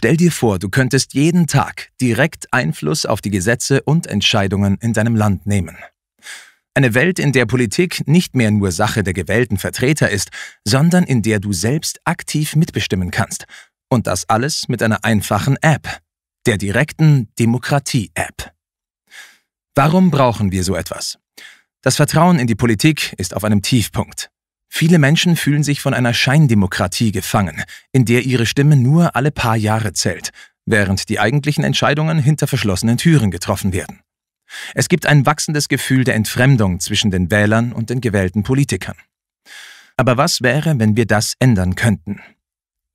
Stell dir vor, du könntest jeden Tag direkt Einfluss auf die Gesetze und Entscheidungen in deinem Land nehmen. Eine Welt, in der Politik nicht mehr nur Sache der gewählten Vertreter ist, sondern in der du selbst aktiv mitbestimmen kannst. Und das alles mit einer einfachen App, der direkten Demokratie-App. Warum brauchen wir so etwas? Das Vertrauen in die Politik ist auf einem Tiefpunkt. Viele Menschen fühlen sich von einer Scheindemokratie gefangen, in der ihre Stimme nur alle paar Jahre zählt, während die eigentlichen Entscheidungen hinter verschlossenen Türen getroffen werden. Es gibt ein wachsendes Gefühl der Entfremdung zwischen den Wählern und den gewählten Politikern. Aber was wäre, wenn wir das ändern könnten?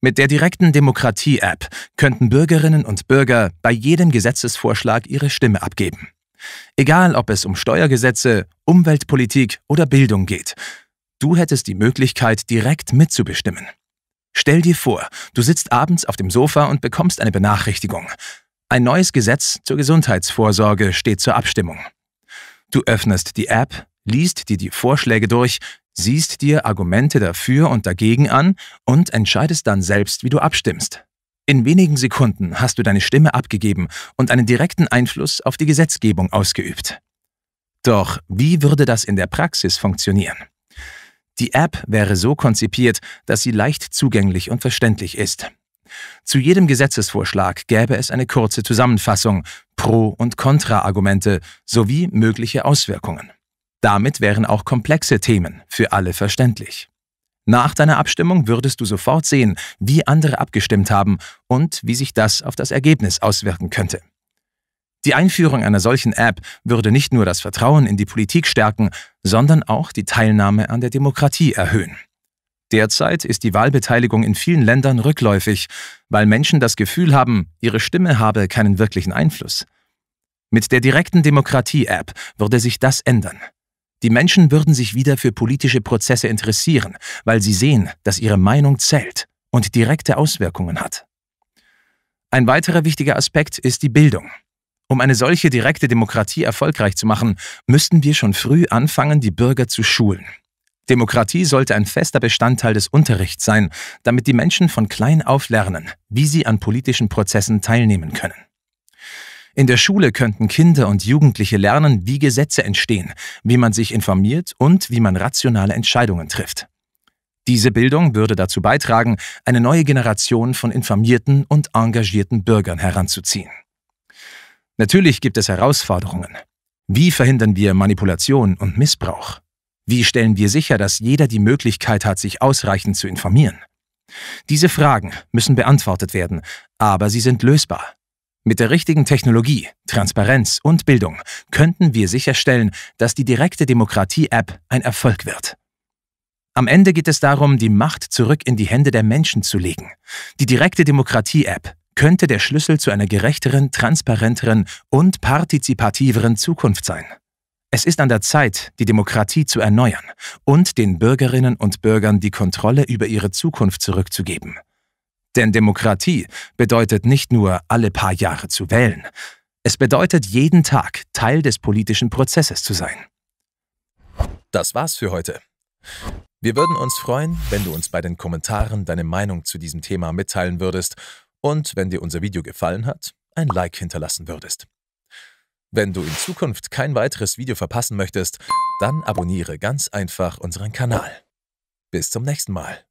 Mit der direkten Demokratie-App könnten Bürgerinnen und Bürger bei jedem Gesetzesvorschlag ihre Stimme abgeben. Egal, ob es um Steuergesetze, Umweltpolitik oder Bildung geht, Du hättest die Möglichkeit, direkt mitzubestimmen. Stell dir vor, du sitzt abends auf dem Sofa und bekommst eine Benachrichtigung. Ein neues Gesetz zur Gesundheitsvorsorge steht zur Abstimmung. Du öffnest die App, liest dir die Vorschläge durch, siehst dir Argumente dafür und dagegen an und entscheidest dann selbst, wie du abstimmst. In wenigen Sekunden hast du deine Stimme abgegeben und einen direkten Einfluss auf die Gesetzgebung ausgeübt. Doch wie würde das in der Praxis funktionieren? Die App wäre so konzipiert, dass sie leicht zugänglich und verständlich ist. Zu jedem Gesetzesvorschlag gäbe es eine kurze Zusammenfassung, Pro- und Kontraargumente sowie mögliche Auswirkungen. Damit wären auch komplexe Themen für alle verständlich. Nach deiner Abstimmung würdest du sofort sehen, wie andere abgestimmt haben und wie sich das auf das Ergebnis auswirken könnte. Die Einführung einer solchen App würde nicht nur das Vertrauen in die Politik stärken, sondern auch die Teilnahme an der Demokratie erhöhen. Derzeit ist die Wahlbeteiligung in vielen Ländern rückläufig, weil Menschen das Gefühl haben, ihre Stimme habe keinen wirklichen Einfluss. Mit der direkten Demokratie-App würde sich das ändern. Die Menschen würden sich wieder für politische Prozesse interessieren, weil sie sehen, dass ihre Meinung zählt und direkte Auswirkungen hat. Ein weiterer wichtiger Aspekt ist die Bildung. Um eine solche direkte Demokratie erfolgreich zu machen, müssten wir schon früh anfangen, die Bürger zu schulen. Demokratie sollte ein fester Bestandteil des Unterrichts sein, damit die Menschen von klein auf lernen, wie sie an politischen Prozessen teilnehmen können. In der Schule könnten Kinder und Jugendliche lernen, wie Gesetze entstehen, wie man sich informiert und wie man rationale Entscheidungen trifft. Diese Bildung würde dazu beitragen, eine neue Generation von informierten und engagierten Bürgern heranzuziehen. Natürlich gibt es Herausforderungen. Wie verhindern wir Manipulation und Missbrauch? Wie stellen wir sicher, dass jeder die Möglichkeit hat, sich ausreichend zu informieren? Diese Fragen müssen beantwortet werden, aber sie sind lösbar. Mit der richtigen Technologie, Transparenz und Bildung könnten wir sicherstellen, dass die direkte Demokratie-App ein Erfolg wird. Am Ende geht es darum, die Macht zurück in die Hände der Menschen zu legen. Die direkte Demokratie-App könnte der Schlüssel zu einer gerechteren, transparenteren und partizipativeren Zukunft sein. Es ist an der Zeit, die Demokratie zu erneuern und den Bürgerinnen und Bürgern die Kontrolle über ihre Zukunft zurückzugeben. Denn Demokratie bedeutet nicht nur, alle paar Jahre zu wählen, es bedeutet jeden Tag Teil des politischen Prozesses zu sein. Das war's für heute. Wir würden uns freuen, wenn du uns bei den Kommentaren deine Meinung zu diesem Thema mitteilen würdest und wenn dir unser Video gefallen hat, ein Like hinterlassen würdest. Wenn du in Zukunft kein weiteres Video verpassen möchtest, dann abonniere ganz einfach unseren Kanal. Bis zum nächsten Mal.